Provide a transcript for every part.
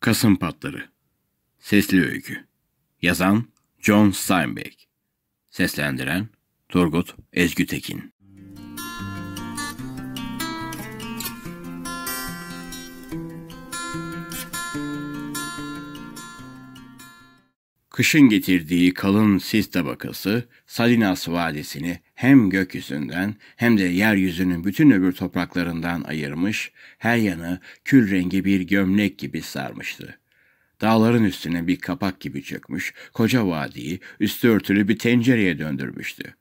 Kasım Patları Sesli Öykü Yazan John Steinbeck Seslendiren Turgut Ezgütekin Kışın getirdiği kalın sis tabakası Salinas Vadisi'ni hem gökyüzünden hem de yeryüzünün bütün öbür topraklarından ayırmış, her yanı kül rengi bir gömlek gibi sarmıştı. Dağların üstüne bir kapak gibi çökmüş, koca vadiyi üstü örtülü bir tencereye döndürmüştü.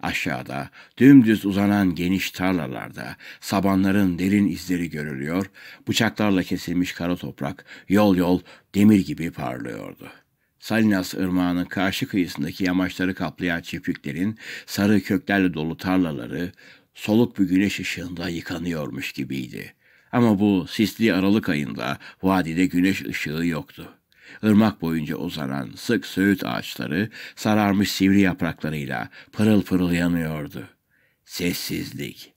Aşağıda, dümdüz uzanan geniş tarlalarda sabanların derin izleri görülüyor, bıçaklarla kesilmiş kara toprak yol yol demir gibi parlıyordu.'' Salinas Irmağı'nın karşı kıyısındaki yamaçları kaplayan çiftliklerin sarı köklerle dolu tarlaları soluk bir güneş ışığında yıkanıyormuş gibiydi. Ama bu sisli Aralık ayında vadide güneş ışığı yoktu. Irmak boyunca uzanan sık söğüt ağaçları sararmış sivri yapraklarıyla pırıl pırıl yanıyordu. Sessizlik.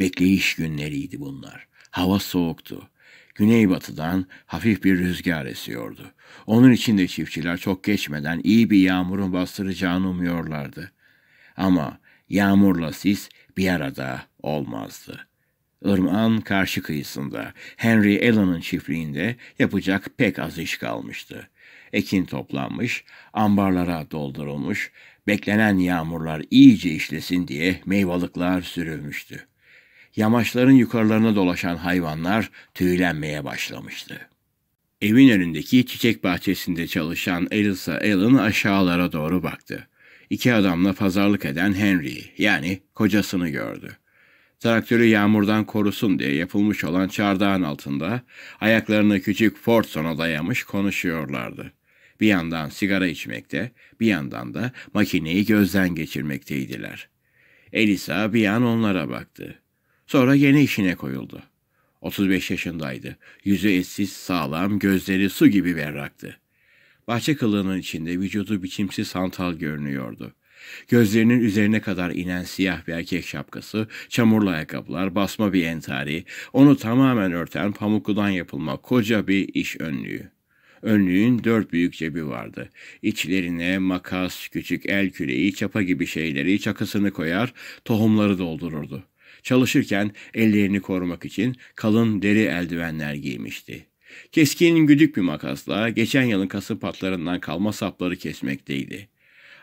Bekleyiş günleriydi bunlar. Hava soğuktu güneybatıdan hafif bir rüzgar esiyordu. Onun için de çiftçiler çok geçmeden iyi bir yağmurun bastıracağını umuyorlardı. Ama yağmurla sis bir arada olmazdı. Irmağın karşı kıyısında Henry Allen'ın çiftliğinde yapacak pek az iş kalmıştı. Ekin toplanmış, ambarlara doldurulmuş, beklenen yağmurlar iyice işlesin diye meyvalıklar sürülmüştü yamaçların yukarılarına dolaşan hayvanlar tüylenmeye başlamıştı. Evin önündeki çiçek bahçesinde çalışan Elsa Allen aşağılara doğru baktı. İki adamla pazarlık eden Henry, yani kocasını gördü. Traktörü yağmurdan korusun diye yapılmış olan çardağın altında ayaklarını küçük Fortson'a dayamış konuşuyorlardı. Bir yandan sigara içmekte, bir yandan da makineyi gözden geçirmekteydiler. Elisa bir an onlara baktı. Sonra yeni işine koyuldu. 35 yaşındaydı. Yüzü etsiz, sağlam, gözleri su gibi berraktı. Bahçe kılığının içinde vücudu biçimsiz santal görünüyordu. Gözlerinin üzerine kadar inen siyah bir erkek şapkası, çamurlu ayakkabılar, basma bir entari, onu tamamen örten pamukludan yapılma koca bir iş önlüğü. Önlüğün dört büyük cebi vardı. İçlerine makas, küçük el küreği, çapa gibi şeyleri, çakısını koyar, tohumları doldururdu. Çalışırken ellerini korumak için kalın deri eldivenler giymişti. Keskin güdük bir makasla geçen yılın kasıp patlarından kalma sapları kesmekteydi.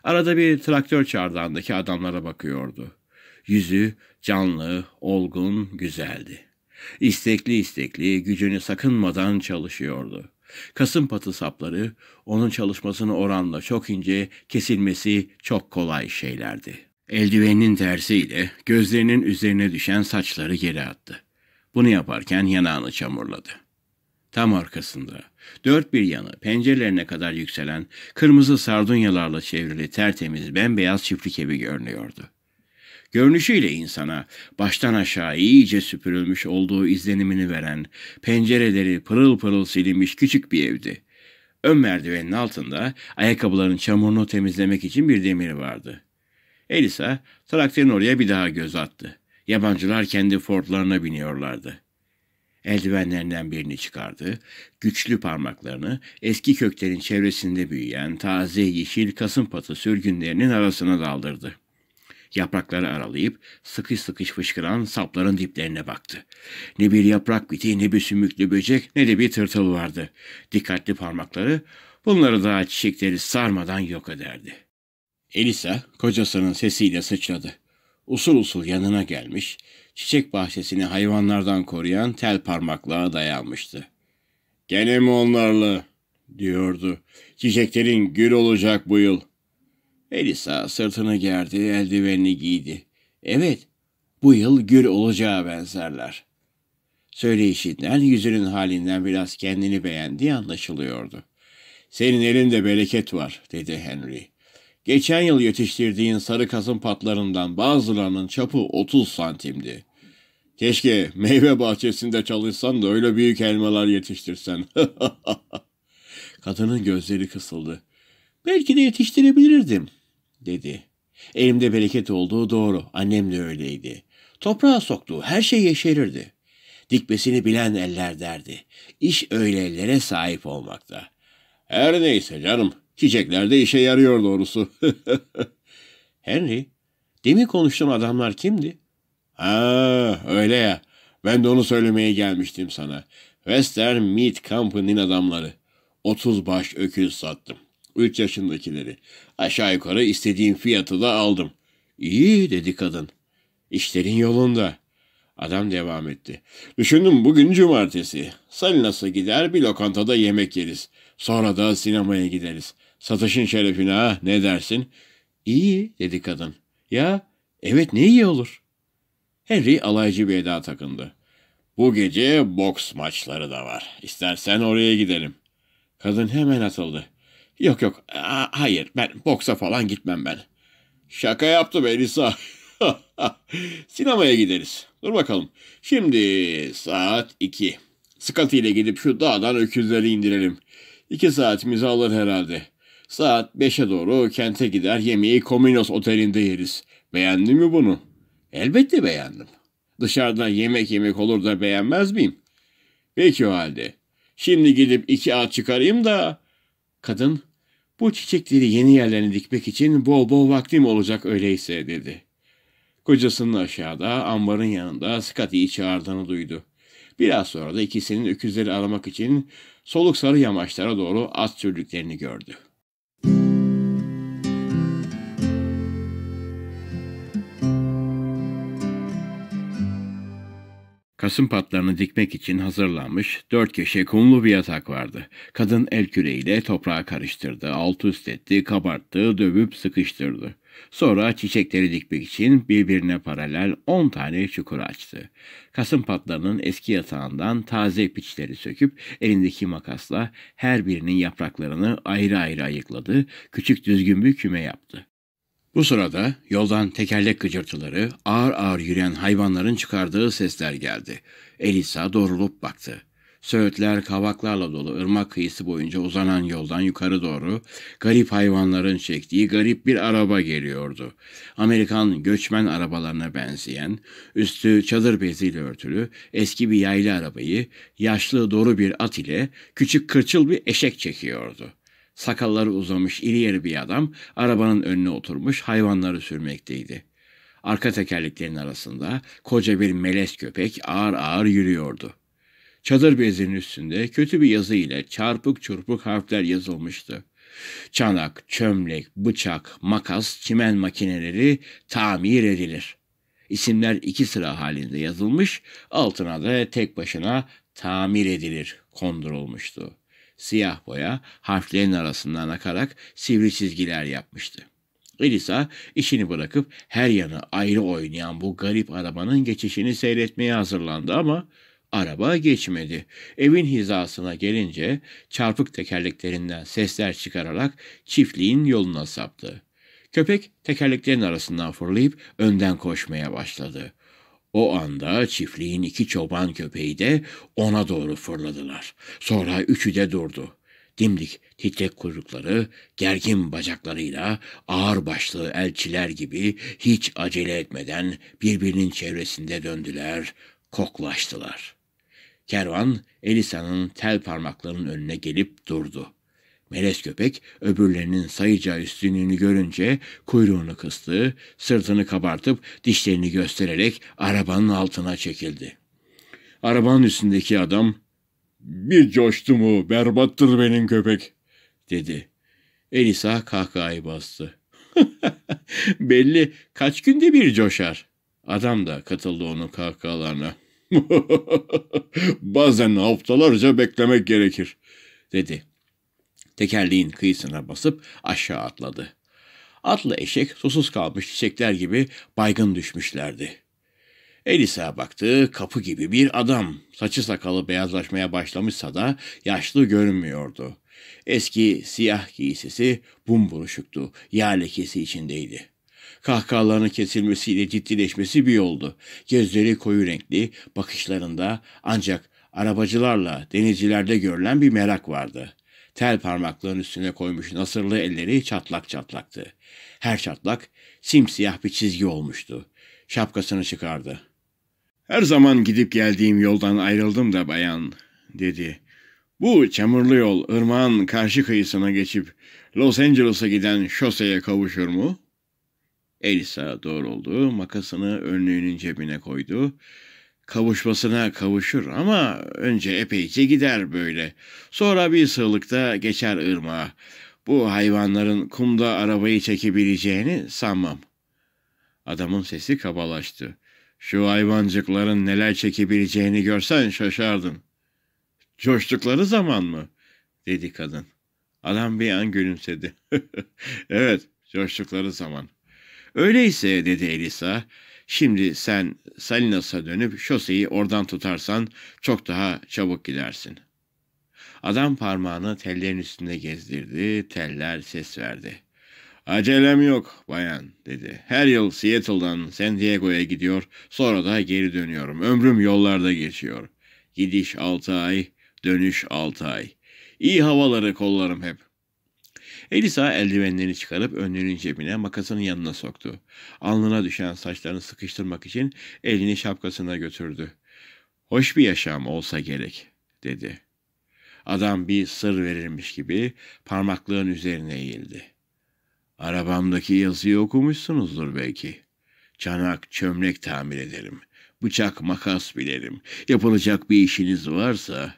Arada bir traktör çardağındaki adamlara bakıyordu. Yüzü canlı, olgun, güzeldi. İstekli istekli gücünü sakınmadan çalışıyordu. Kasım patı sapları onun çalışmasını oranla çok ince, kesilmesi çok kolay şeylerdi. Eldivenin tersiyle gözlerinin üzerine düşen saçları geri attı. Bunu yaparken yanağını çamurladı. Tam arkasında, dört bir yanı pencerelerine kadar yükselen kırmızı sardunyalarla çevrili tertemiz bembeyaz çiftlik evi görünüyordu. Görünüşüyle insana baştan aşağı iyice süpürülmüş olduğu izlenimini veren, pencereleri pırıl pırıl silinmiş küçük bir evdi. Ön merdivenin altında ayakkabıların çamurunu temizlemek için bir demiri vardı.'' Elisa traktörün oraya bir daha göz attı. Yabancılar kendi Ford'larına biniyorlardı. Eldivenlerinden birini çıkardı, güçlü parmaklarını eski köklerin çevresinde büyüyen taze yeşil kasımpatı patı sürgünlerinin arasına daldırdı. Yaprakları aralayıp sıkış sıkış fışkıran sapların diplerine baktı. Ne bir yaprak biti ne bir sümüklü böcek ne de bir tırtıl vardı. Dikkatli parmakları bunları daha çiçekleri sarmadan yok ederdi.'' Elisa kocasının sesiyle sıçradı. Usul usul yanına gelmiş, çiçek bahçesini hayvanlardan koruyan tel parmaklığa dayanmıştı. Gene mi onlarla? diyordu. Çiçeklerin gül olacak bu yıl. Elisa sırtını gerdi, eldivenini giydi. Evet, bu yıl gül olacağı benzerler. Söyleyişinden, yüzünün halinden biraz kendini beğendiği anlaşılıyordu. Senin elinde bereket var, dedi Henry. Geçen yıl yetiştirdiğin sarı kasım patlarından bazılarının çapı 30 santimdi. Keşke meyve bahçesinde çalışsan da öyle büyük elmalar yetiştirsen. Kadının gözleri kısıldı. Belki de yetiştirebilirdim, dedi. Elimde bereket olduğu doğru, annem de öyleydi. Toprağa soktuğu her şey yeşerirdi. Dikmesini bilen eller derdi. İş öylelere sahip olmakta. Her neyse canım, Çiçekler de işe yarıyor doğrusu. Henry, demin konuştuğun adamlar kimdi? Ha öyle ya. Ben de onu söylemeye gelmiştim sana. Western Meat Company'nin adamları. 30 baş öküz sattım. 3 yaşındakileri. Aşağı yukarı istediğim fiyatı da aldım. İyi dedi kadın. İşlerin yolunda. Adam devam etti. Düşündüm bugün cumartesi. Salinas'a gider bir lokantada yemek yeriz. Sonra da sinemaya gideriz. Satışın şerefine ha ne dersin? İyi dedi kadın. Ya evet ne iyi olur. Henry alaycı bir eda takındı. Bu gece boks maçları da var. İstersen oraya gidelim. Kadın hemen atıldı. Yok yok a- hayır ben boksa falan gitmem ben. Şaka yaptım Elisa. Sinemaya gideriz. Dur bakalım. Şimdi saat iki. Scotty ile gidip şu dağdan öküzleri indirelim. İki saatimizi alır herhalde. Saat beşe doğru kente gider yemeği Kominos Oteli'nde yeriz. Beğendin mi bunu? Elbette beğendim. Dışarıda yemek yemek olur da beğenmez miyim? Peki o halde. Şimdi gidip iki at çıkarayım da... Kadın, bu çiçekleri yeni yerlerine dikmek için bol bol vaktim olacak öyleyse dedi. Kocasının aşağıda ambarın yanında Scotty'yi çağırdığını duydu. Biraz sonra da ikisinin öküzleri aramak için soluk sarı yamaçlara doğru at sürdüklerini gördü. Kasım patlarını dikmek için hazırlanmış dört köşe kumlu bir yatak vardı. Kadın el küreğiyle toprağı karıştırdı, alt üst etti, kabarttı, dövüp sıkıştırdı. Sonra çiçekleri dikmek için birbirine paralel on tane çukur açtı. Kasım patlarının eski yatağından taze piçleri söküp elindeki makasla her birinin yapraklarını ayrı ayrı ayıkladı, küçük düzgün bir küme yaptı. Bu sırada yoldan tekerlek gıcırtıları, ağır ağır yürüyen hayvanların çıkardığı sesler geldi. Elisa doğrulup baktı. Söğütler kavaklarla dolu ırmak kıyısı boyunca uzanan yoldan yukarı doğru garip hayvanların çektiği garip bir araba geliyordu. Amerikan göçmen arabalarına benzeyen, üstü çadır beziyle örtülü eski bir yaylı arabayı yaşlı doğru bir at ile küçük kırçıl bir eşek çekiyordu. Sakalları uzamış iri yarı bir adam arabanın önüne oturmuş hayvanları sürmekteydi. Arka tekerleklerin arasında koca bir melez köpek ağır ağır yürüyordu. Çadır bezinin üstünde kötü bir yazı ile çarpık çırpık harfler yazılmıştı. Çanak, çömlek, bıçak, makas, çimen makineleri tamir edilir. İsimler iki sıra halinde yazılmış, altına da tek başına tamir edilir kondurulmuştu. Siyah boya harflerin arasından akarak sivri çizgiler yapmıştı. Elisa işini bırakıp her yanı ayrı oynayan bu garip arabanın geçişini seyretmeye hazırlandı ama araba geçmedi. Evin hizasına gelince çarpık tekerleklerinden sesler çıkararak çiftliğin yoluna saptı. Köpek tekerleklerin arasından fırlayıp önden koşmaya başladı. O anda çiftliğin iki çoban köpeği de ona doğru fırladılar. Sonra üçü de durdu. Dimdik titrek kuyrukları, gergin bacaklarıyla ağır başlı elçiler gibi hiç acele etmeden birbirinin çevresinde döndüler, koklaştılar. Kervan Elisa'nın tel parmaklarının önüne gelip durdu.'' Melez köpek öbürlerinin sayıca üstünlüğünü görünce kuyruğunu kıstı, sırtını kabartıp dişlerini göstererek arabanın altına çekildi. Arabanın üstündeki adam ''Bir coştu mu berbattır benim köpek'' dedi. Elisa kahkahayı bastı. Belli kaç günde bir coşar. Adam da katıldı onun kahkahalarına. Bazen haftalarca beklemek gerekir, dedi tekerleğin kıyısına basıp aşağı atladı. Atlı eşek susuz kalmış çiçekler gibi baygın düşmüşlerdi. Elisa baktı, kapı gibi bir adam. Saçı sakalı beyazlaşmaya başlamışsa da yaşlı görünmüyordu. Eski siyah giysisi bumburuşuktu, yağ lekesi içindeydi. Kahkahalarının kesilmesiyle ciddileşmesi bir oldu. Gözleri koyu renkli, bakışlarında ancak arabacılarla denizcilerde görülen bir merak vardı. Tel parmaklığın üstüne koymuş nasırlı elleri çatlak çatlaktı. Her çatlak simsiyah bir çizgi olmuştu. Şapkasını çıkardı. ''Her zaman gidip geldiğim yoldan ayrıldım da bayan.'' dedi. ''Bu çamurlu yol ırmağın karşı kıyısına geçip Los Angeles'a giden şoseye kavuşur mu?'' Elisa doğruldu, makasını önlüğünün cebine koydu kavuşmasına kavuşur ama önce epeyce gider böyle. Sonra bir sığlıkta geçer ırmağa. Bu hayvanların kumda arabayı çekebileceğini sanmam. Adamın sesi kabalaştı. Şu hayvancıkların neler çekebileceğini görsen şaşardın. Coştukları zaman mı? dedi kadın. Adam bir an gülümsedi. evet, coştukları zaman. Öyleyse dedi Elisa, Şimdi sen Salinas'a dönüp şoseyi oradan tutarsan çok daha çabuk gidersin. Adam parmağını tellerin üstünde gezdirdi, teller ses verdi. Acelem yok bayan dedi. Her yıl Seattle'dan San Diego'ya gidiyor, sonra da geri dönüyorum. Ömrüm yollarda geçiyor. Gidiş altı ay, dönüş altı ay. İyi havaları kollarım hep. Elisa eldivenlerini çıkarıp önlüğünün cebine makasının yanına soktu. Alnına düşen saçlarını sıkıştırmak için elini şapkasına götürdü. Hoş bir yaşam olsa gerek dedi. Adam bir sır verilmiş gibi parmaklığın üzerine eğildi. Arabamdaki yazıyı okumuşsunuzdur belki. Çanak, çömlek tamir ederim. Bıçak, makas bilerim. Yapılacak bir işiniz varsa...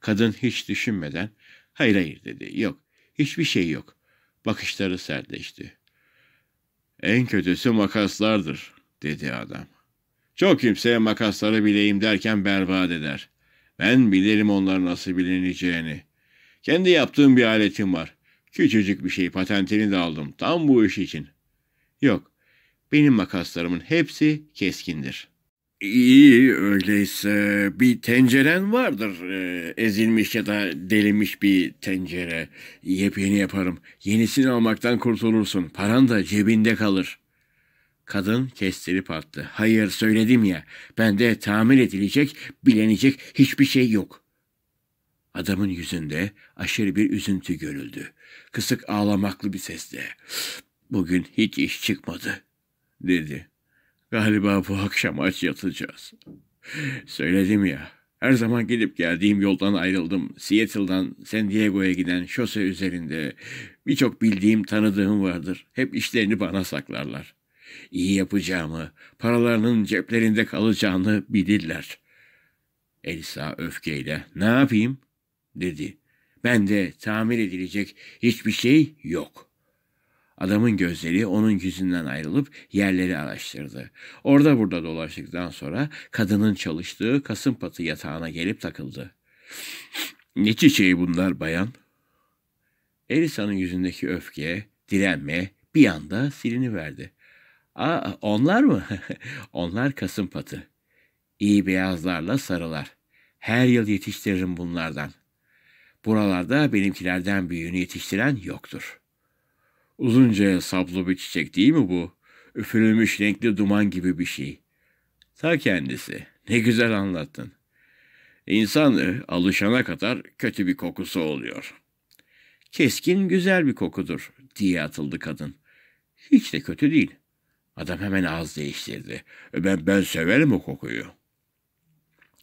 Kadın hiç düşünmeden hayır hayır dedi. Yok Hiçbir şey yok. Bakışları sertleşti. En kötüsü makaslardır, dedi adam. Çok kimseye makasları bileyim derken berbat eder. Ben bilirim onların nasıl bilineceğini. Kendi yaptığım bir aletim var. Küçücük bir şey patentini de aldım. Tam bu iş için. Yok, benim makaslarımın hepsi keskindir.'' İyi öyleyse bir tenceren vardır. E, ezilmiş ya da delinmiş bir tencere. Yepyeni yaparım. Yenisini almaktan kurtulursun. Paran da cebinde kalır. Kadın kestirip attı. Hayır söyledim ya. Bende tamir edilecek, bilenecek hiçbir şey yok. Adamın yüzünde aşırı bir üzüntü görüldü. Kısık ağlamaklı bir sesle. Bugün hiç iş çıkmadı, dedi. Galiba bu akşam aç yatacağız. Söyledim ya, her zaman gidip geldiğim yoldan ayrıldım. Seattle'dan San Diego'ya giden şose üzerinde birçok bildiğim tanıdığım vardır. Hep işlerini bana saklarlar. İyi yapacağımı, paralarının ceplerinde kalacağını bilirler. Elsa öfkeyle ne yapayım dedi. Ben de tamir edilecek hiçbir şey yok.'' Adamın gözleri onun yüzünden ayrılıp yerleri araştırdı. Orada burada dolaştıktan sonra kadının çalıştığı Kasımpatı yatağına gelip takıldı. Ne çiçeği bunlar bayan? Elisa'nın yüzündeki öfke, direnme bir anda siliniverdi. Aa, onlar mı? onlar Kasımpatı. İyi beyazlarla sarılar. Her yıl yetiştiririm bunlardan. Buralarda benimkilerden büyüğünü yetiştiren yoktur.'' Uzunca saplı bir çiçek değil mi bu? Üfürülmüş renkli duman gibi bir şey. Ta kendisi. Ne güzel anlattın. İnsan e, alışana kadar kötü bir kokusu oluyor. Keskin güzel bir kokudur diye atıldı kadın. Hiç de kötü değil. Adam hemen ağız değiştirdi. E, ben, ben severim o kokuyu.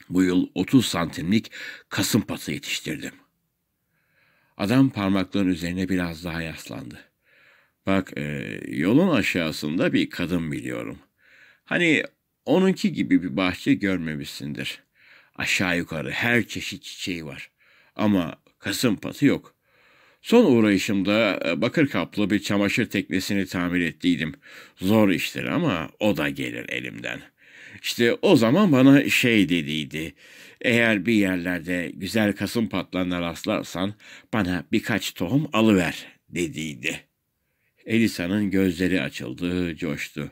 Bu yıl 30 santimlik kasım patı yetiştirdim. Adam parmakların üzerine biraz daha yaslandı. Bak e, yolun aşağısında bir kadın biliyorum. Hani onunki gibi bir bahçe görmemişsindir. Aşağı yukarı her çeşit çiçeği var. Ama kasım patı yok. Son uğrayışımda e, bakır kaplı bir çamaşır teknesini tamir ettiydim. Zor iştir ama o da gelir elimden. İşte o zaman bana şey dediydi. Eğer bir yerlerde güzel kasım patlarına rastlarsan bana birkaç tohum alıver dediydi.'' Elisa'nın gözleri açıldı, coştu.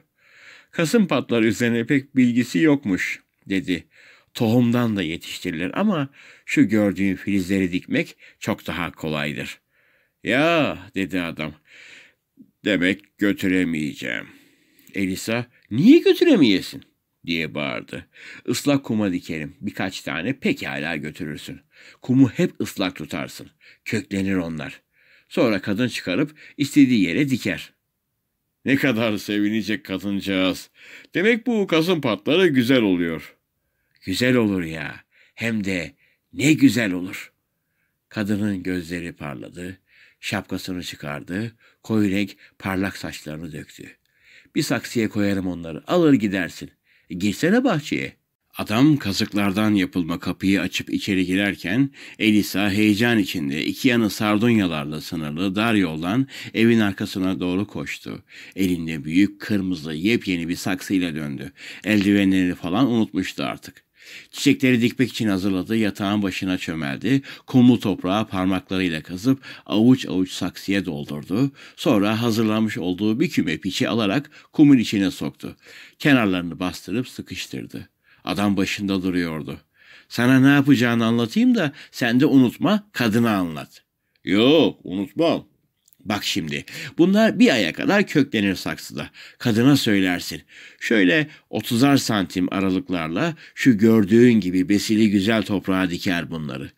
Kasım patlar üzerine pek bilgisi yokmuş, dedi. Tohumdan da yetiştirilir ama şu gördüğün filizleri dikmek çok daha kolaydır. Ya, dedi adam. Demek götüremeyeceğim. Elisa, niye götüremeyesin? diye bağırdı. Islak kuma dikerim. Birkaç tane pekala götürürsün. Kumu hep ıslak tutarsın. Köklenir onlar. Sonra kadın çıkarıp istediği yere diker. Ne kadar sevinecek kadıncağız. Demek bu kazın patları güzel oluyor. Güzel olur ya. Hem de ne güzel olur. Kadının gözleri parladı. Şapkasını çıkardı. Koyu renk parlak saçlarını döktü. Bir saksıya koyarım onları. Alır gidersin. Girsene bahçeye.'' Adam kazıklardan yapılma kapıyı açıp içeri girerken Elisa heyecan içinde iki yanı sardunyalarla sınırlı dar yoldan evin arkasına doğru koştu. Elinde büyük kırmızı yepyeni bir saksıyla döndü. Eldivenleri falan unutmuştu artık. Çiçekleri dikmek için hazırladığı yatağın başına çömeldi, kumlu toprağı parmaklarıyla kazıp avuç avuç saksıya doldurdu. Sonra hazırlamış olduğu bir küme piçi alarak kumun içine soktu. Kenarlarını bastırıp sıkıştırdı. Adam başında duruyordu. Sana ne yapacağını anlatayım da sen de unutma kadını anlat. Yok unutmam. Bak şimdi bunlar bir aya kadar köklenir saksıda. Kadına söylersin. Şöyle otuzar santim aralıklarla şu gördüğün gibi besili güzel toprağa diker bunları.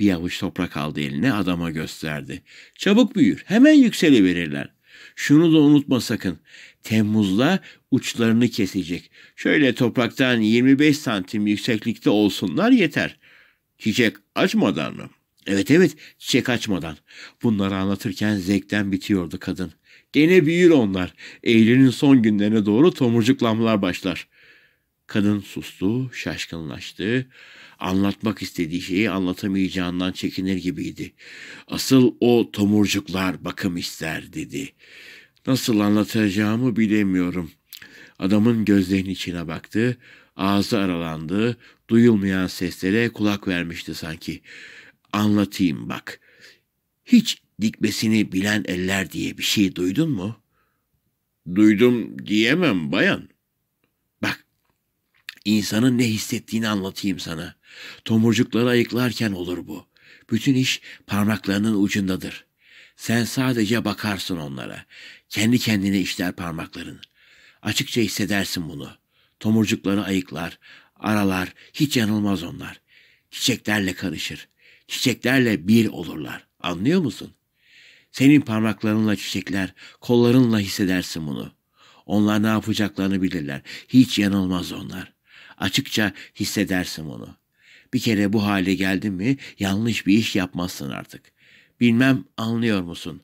Bir avuç toprak aldı eline adama gösterdi. Çabuk büyür hemen yükseleverirler. Şunu da unutma sakın. Temmuz'da uçlarını kesecek. Şöyle topraktan 25 santim yükseklikte olsunlar yeter. Çiçek açmadan mı? Evet evet çiçek açmadan. Bunları anlatırken zevkten bitiyordu kadın. Gene büyür onlar. Eylül'ün son günlerine doğru tomurcuklanmalar başlar. Kadın sustu, şaşkınlaştı. Anlatmak istediği şeyi anlatamayacağından çekinir gibiydi. Asıl o tomurcuklar bakım ister dedi. Nasıl anlatacağımı bilemiyorum. Adamın gözlerinin içine baktı, ağzı aralandı, duyulmayan seslere kulak vermişti sanki. Anlatayım bak. Hiç dikmesini bilen eller diye bir şey duydun mu? Duydum diyemem bayan. Bak, insanın ne hissettiğini anlatayım sana. Tomurcukları ayıklarken olur bu. Bütün iş parmaklarının ucundadır. Sen sadece bakarsın onlara. Kendi kendine işler parmakların. Açıkça hissedersin bunu. Tomurcukları ayıklar, aralar, hiç yanılmaz onlar. Çiçeklerle karışır. Çiçeklerle bir olurlar. Anlıyor musun? Senin parmaklarınla çiçekler, kollarınla hissedersin bunu. Onlar ne yapacaklarını bilirler. Hiç yanılmaz onlar. Açıkça hissedersin bunu. Bir kere bu hale geldin mi yanlış bir iş yapmazsın artık. Bilmem anlıyor musun?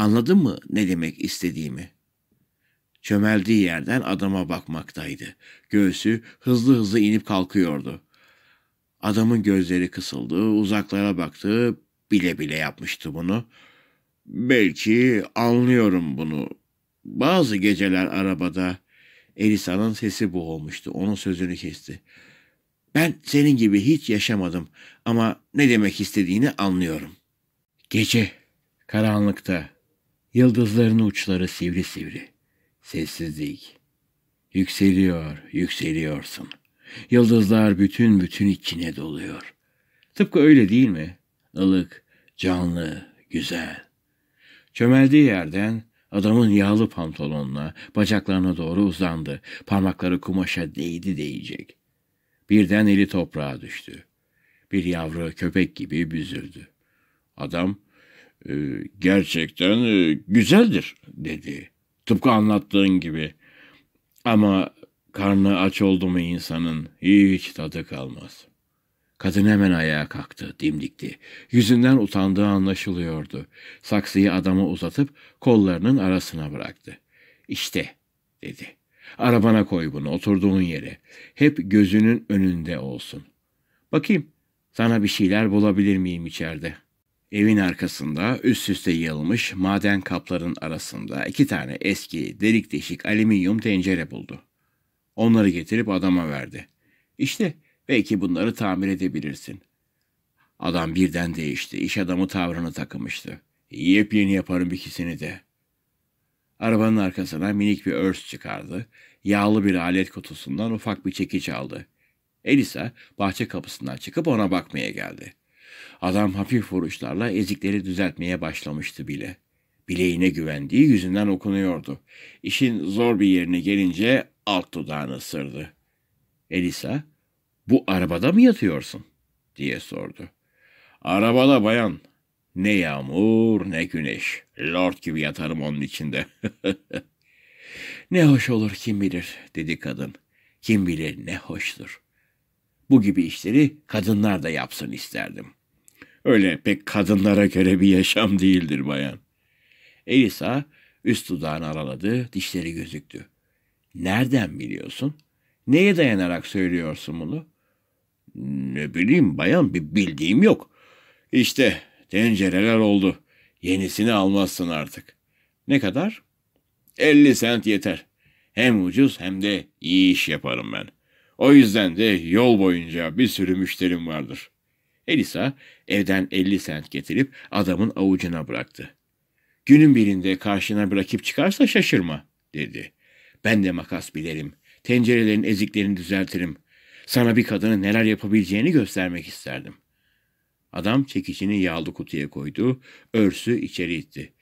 Anladın mı ne demek istediğimi? Çömeldiği yerden adama bakmaktaydı. Göğsü hızlı hızlı inip kalkıyordu. Adamın gözleri kısıldı, uzaklara baktı, bile bile yapmıştı bunu. Belki anlıyorum bunu. Bazı geceler arabada Elisa'nın sesi boğulmuştu. Onun sözünü kesti. Ben senin gibi hiç yaşamadım ama ne demek istediğini anlıyorum. Gece, karanlıkta, Yıldızların uçları sivri sivri. Sessizlik. Yükseliyor, yükseliyorsun. Yıldızlar bütün bütün içine doluyor. Tıpkı öyle değil mi? Ilık, canlı, güzel. Çömeldiği yerden adamın yağlı pantolonla bacaklarına doğru uzandı. Parmakları kumaşa değdi değecek. Birden eli toprağa düştü. Bir yavru köpek gibi büzüldü. Adam e, gerçekten e, güzeldir dedi. Tıpkı anlattığın gibi. Ama karnı aç oldu mu insanın hiç tadı kalmaz. Kadın hemen ayağa kalktı, dimdikti. Yüzünden utandığı anlaşılıyordu. Saksıyı adama uzatıp kollarının arasına bıraktı. İşte, dedi. Arabana koy bunu, oturduğun yere. Hep gözünün önünde olsun. Bakayım, sana bir şeyler bulabilir miyim içeride?'' Evin arkasında üst üste yığılmış maden kapların arasında iki tane eski delik deşik alüminyum tencere buldu. Onları getirip adama verdi. İşte belki bunları tamir edebilirsin. Adam birden değişti. İş adamı tavrını takımıştı. Yepyeni yaparım ikisini de. Arabanın arkasına minik bir örs çıkardı. Yağlı bir alet kutusundan ufak bir çekiç aldı. Elisa bahçe kapısından çıkıp ona bakmaya geldi.'' Adam hafif vuruşlarla ezikleri düzeltmeye başlamıştı bile. Bileğine güvendiği yüzünden okunuyordu. İşin zor bir yerine gelince alt dudağını ısırdı. Elisa, bu arabada mı yatıyorsun? diye sordu. Arabada bayan. Ne yağmur ne güneş. Lord gibi yatarım onun içinde. ne hoş olur kim bilir dedi kadın. Kim bilir ne hoştur. Bu gibi işleri kadınlar da yapsın isterdim.'' Öyle pek kadınlara göre bir yaşam değildir bayan. Elisa üst dudağını araladı, dişleri gözüktü. Nereden biliyorsun? Neye dayanarak söylüyorsun bunu? Ne bileyim bayan bir bildiğim yok. İşte tencereler oldu. Yenisini almazsın artık. Ne kadar? 50 sent yeter. Hem ucuz hem de iyi iş yaparım ben. O yüzden de yol boyunca bir sürü müşterim vardır.'' Elisa evden 50 sent getirip adamın avucuna bıraktı. Günün birinde karşına bırakıp çıkarsa şaşırma dedi. Ben de makas bilirim. Tencerelerin eziklerini düzeltirim. Sana bir kadının neler yapabileceğini göstermek isterdim. Adam çekicini yağlı kutuya koydu, örsü içeri itti.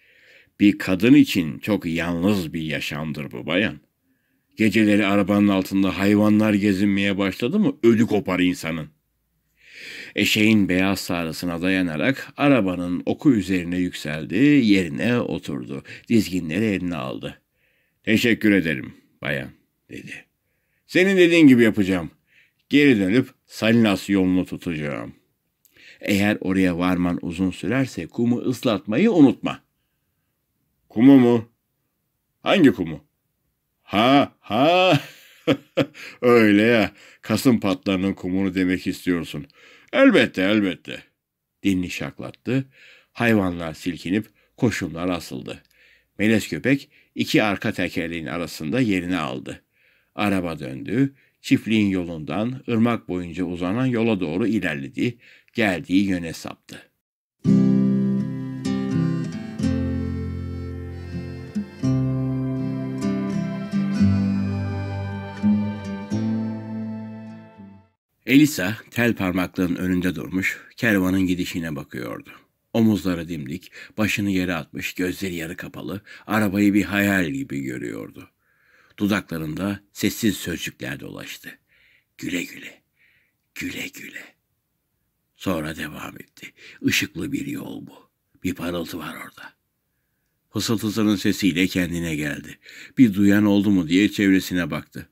Bir kadın için çok yalnız bir yaşamdır bu bayan. Geceleri arabanın altında hayvanlar gezinmeye başladı mı ölü kopar insanın. Eşeğin beyaz sarısına dayanarak arabanın oku üzerine yükseldi, yerine oturdu. Dizginleri eline aldı. Teşekkür ederim bayan dedi. Senin dediğin gibi yapacağım. Geri dönüp Salinas yolunu tutacağım. Eğer oraya varman uzun sürerse kumu ıslatmayı unutma. Kumu mu? Hangi kumu? Ha ha. Öyle ya. Kasım patlarının kumunu demek istiyorsun. Elbette, elbette. Dinli şaklattı. Hayvanlar silkinip koşumlar asıldı. Melez köpek iki arka tekerleğin arasında yerini aldı. Araba döndü. Çiftliğin yolundan ırmak boyunca uzanan yola doğru ilerledi. Geldiği yöne saptı. Elisa tel parmaklığın önünde durmuş, kervanın gidişine bakıyordu. Omuzları dimdik, başını yere atmış, gözleri yarı kapalı, arabayı bir hayal gibi görüyordu. Dudaklarında sessiz sözcükler dolaştı. Güle güle, güle güle. Sonra devam etti. Işıklı bir yol bu. Bir parıltı var orada. Fısıltısının sesiyle kendine geldi. Bir duyan oldu mu diye çevresine baktı.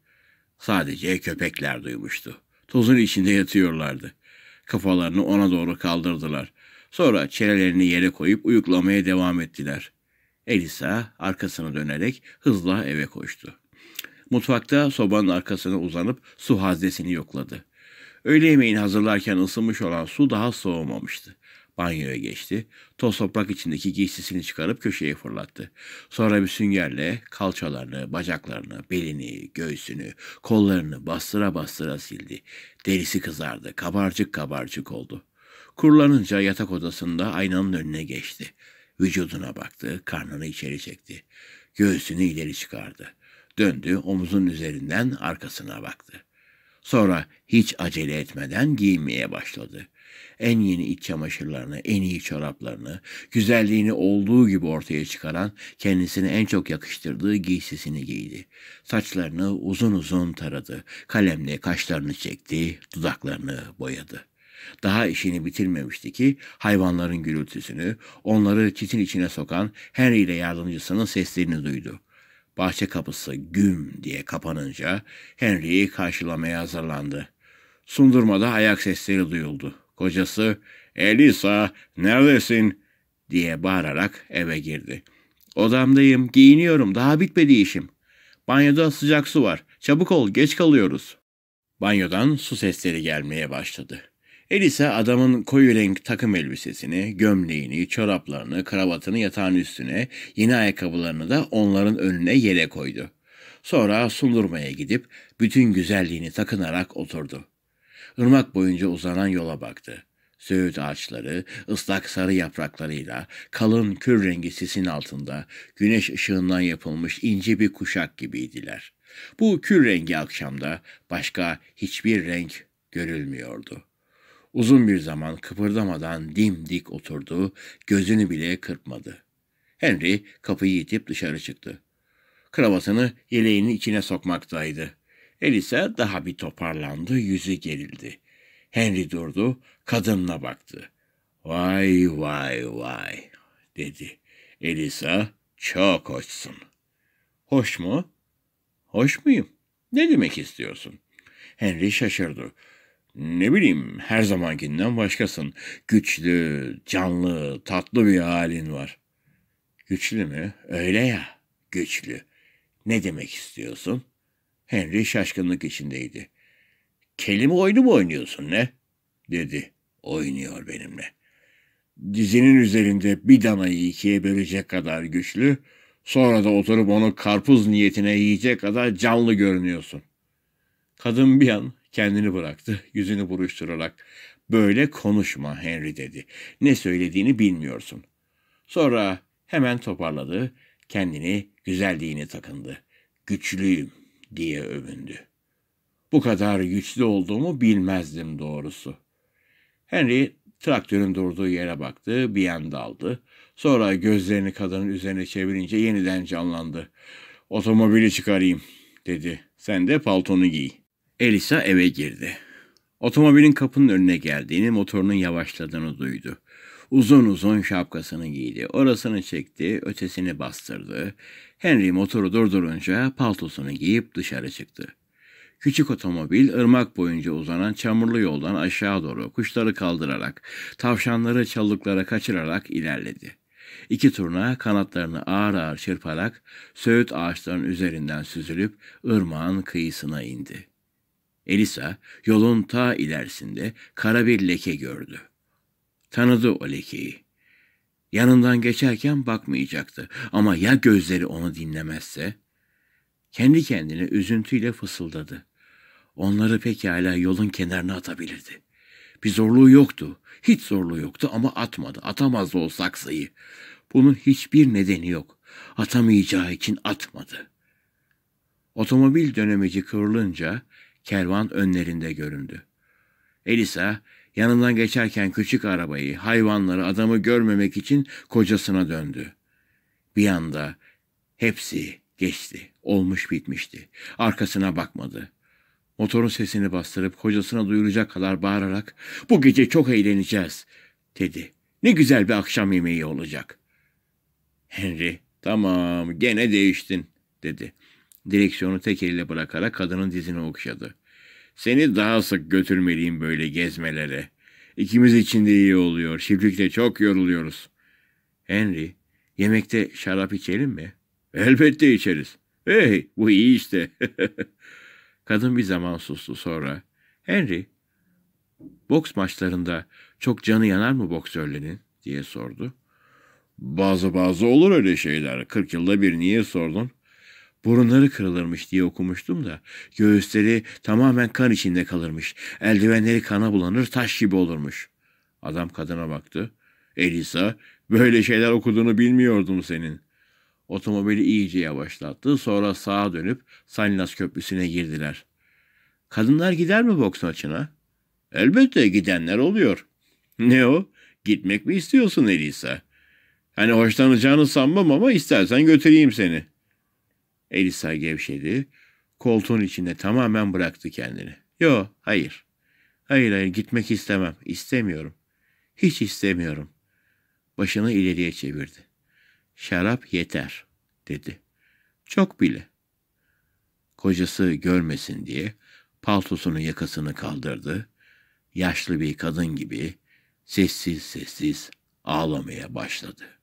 Sadece köpekler duymuştu tozun içinde yatıyorlardı. Kafalarını ona doğru kaldırdılar. Sonra çenelerini yere koyup uyuklamaya devam ettiler. Elisa arkasını dönerek hızla eve koştu. Mutfakta sobanın arkasına uzanıp su haznesini yokladı. Öğle yemeğini hazırlarken ısınmış olan su daha soğumamıştı. Banyoya geçti. Toz toprak içindeki giysisini çıkarıp köşeye fırlattı. Sonra bir süngerle kalçalarını, bacaklarını, belini, göğsünü, kollarını bastıra bastıra sildi. Derisi kızardı, kabarcık kabarcık oldu. Kurulanınca yatak odasında aynanın önüne geçti. Vücuduna baktı, karnını içeri çekti. Göğsünü ileri çıkardı. Döndü, omuzun üzerinden arkasına baktı. Sonra hiç acele etmeden giymeye başladı. En yeni iç çamaşırlarını, en iyi çoraplarını, güzelliğini olduğu gibi ortaya çıkaran, kendisine en çok yakıştırdığı giysisini giydi. Saçlarını uzun uzun taradı, kalemle kaşlarını çekti, dudaklarını boyadı.'' Daha işini bitirmemişti ki hayvanların gürültüsünü, onları çitin içine sokan Henry ile yardımcısının seslerini duydu. Bahçe kapısı güm diye kapanınca Henry'i karşılamaya hazırlandı. Sundurmada ayak sesleri duyuldu. Kocası Elisa neredesin diye bağırarak eve girdi. Odamdayım, giyiniyorum, daha bitmedi işim. Banyoda sıcak su var. Çabuk ol, geç kalıyoruz. Banyodan su sesleri gelmeye başladı. El ise adamın koyu renk takım elbisesini, gömleğini, çoraplarını, kravatını yatağın üstüne, yine ayakkabılarını da onların önüne yere koydu. Sonra sundurmaya gidip bütün güzelliğini takınarak oturdu. Irmak boyunca uzanan yola baktı. Söğüt ağaçları ıslak sarı yapraklarıyla kalın kür rengi sisin altında güneş ışığından yapılmış ince bir kuşak gibiydiler. Bu kür rengi akşamda başka hiçbir renk görülmüyordu. Uzun bir zaman kıpırdamadan dimdik oturdu, gözünü bile kırpmadı. Henry kapıyı itip dışarı çıktı. Kravatını yeleğinin içine sokmaktaydı. Elisa daha bir toparlandı, yüzü gerildi. Henry durdu, kadınla baktı. Vay vay vay dedi. Elisa çok hoşsun. Hoş mu? Hoş muyum? Ne demek istiyorsun? Henry şaşırdı. Ne bileyim her zamankinden başkasın. Güçlü, canlı, tatlı bir halin var. Güçlü mü? Öyle ya. Güçlü. Ne demek istiyorsun? Henry şaşkınlık içindeydi. Kelime oyunu mu oynuyorsun ne? dedi. Oynuyor benimle. Dizinin üzerinde bir danayı ikiye bölecek kadar güçlü, sonra da oturup onu karpuz niyetine yiyecek kadar canlı görünüyorsun. Kadın bir an kendini bıraktı, yüzünü buruşturarak. Böyle konuşma Henry dedi. Ne söylediğini bilmiyorsun. Sonra hemen toparladı, kendini güzelliğini takındı. Güçlüyüm diye övündü. Bu kadar güçlü olduğumu bilmezdim doğrusu. Henry traktörün durduğu yere baktı, bir yan daldı. Sonra gözlerini kadının üzerine çevirince yeniden canlandı. Otomobili çıkarayım dedi. Sen de paltonu giy.'' Elisa eve girdi. Otomobilin kapının önüne geldiğini, motorunun yavaşladığını duydu. Uzun uzun şapkasını giydi. Orasını çekti, ötesini bastırdı. Henry motoru durdurunca paltosunu giyip dışarı çıktı. Küçük otomobil ırmak boyunca uzanan çamurlu yoldan aşağı doğru kuşları kaldırarak, tavşanları çalılıklara kaçırarak ilerledi. İki turna kanatlarını ağır ağır çırparak söğüt ağaçlarının üzerinden süzülüp ırmağın kıyısına indi. Elisa yolun ta ilerisinde kara bir leke gördü. Tanıdı o lekeyi. Yanından geçerken bakmayacaktı ama ya gözleri onu dinlemezse? Kendi kendine üzüntüyle fısıldadı. Onları pekala yolun kenarına atabilirdi. Bir zorluğu yoktu. Hiç zorluğu yoktu ama atmadı. Atamazdı o saksıyı. Bunun hiçbir nedeni yok. Atamayacağı için atmadı. Otomobil dönemeci kırılınca kervan önlerinde göründü. Elisa yanından geçerken küçük arabayı, hayvanları, adamı görmemek için kocasına döndü. Bir anda hepsi geçti, olmuş bitmişti. Arkasına bakmadı. Motorun sesini bastırıp kocasına duyuracak kadar bağırarak ''Bu gece çok eğleneceğiz.'' dedi. ''Ne güzel bir akşam yemeği olacak.'' Henry ''Tamam gene değiştin.'' dedi. Direksiyonu tek eliyle bırakarak kadının dizini okşadı. Seni daha sık götürmeliyim böyle gezmelere. İkimiz için de iyi oluyor. Çiftlikte çok yoruluyoruz. Henry, yemekte şarap içelim mi? Elbette içeriz. Hey, bu iyi işte. Kadın bir zaman sustu sonra. Henry, boks maçlarında çok canı yanar mı boksörlerin diye sordu. Bazı bazı olur öyle şeyler. Kırk yılda bir niye sordun? Burunları kırılırmış diye okumuştum da göğüsleri tamamen kan içinde kalırmış. Eldivenleri kana bulanır taş gibi olurmuş. Adam kadına baktı. Elisa böyle şeyler okuduğunu bilmiyordum senin. Otomobili iyice yavaşlattı. Sonra sağa dönüp Salinas Köprüsü'ne girdiler. Kadınlar gider mi boks maçına? Elbette gidenler oluyor. Ne o? Gitmek mi istiyorsun Elisa? Hani hoşlanacağını sanmam ama istersen götüreyim seni.'' Elisa gevşedi. Koltuğun içinde tamamen bıraktı kendini. Yo, hayır. Hayır hayır gitmek istemem. İstemiyorum. Hiç istemiyorum. Başını ileriye çevirdi. Şarap yeter, dedi. Çok bile. Kocası görmesin diye paltosunun yakasını kaldırdı. Yaşlı bir kadın gibi sessiz sessiz ağlamaya başladı.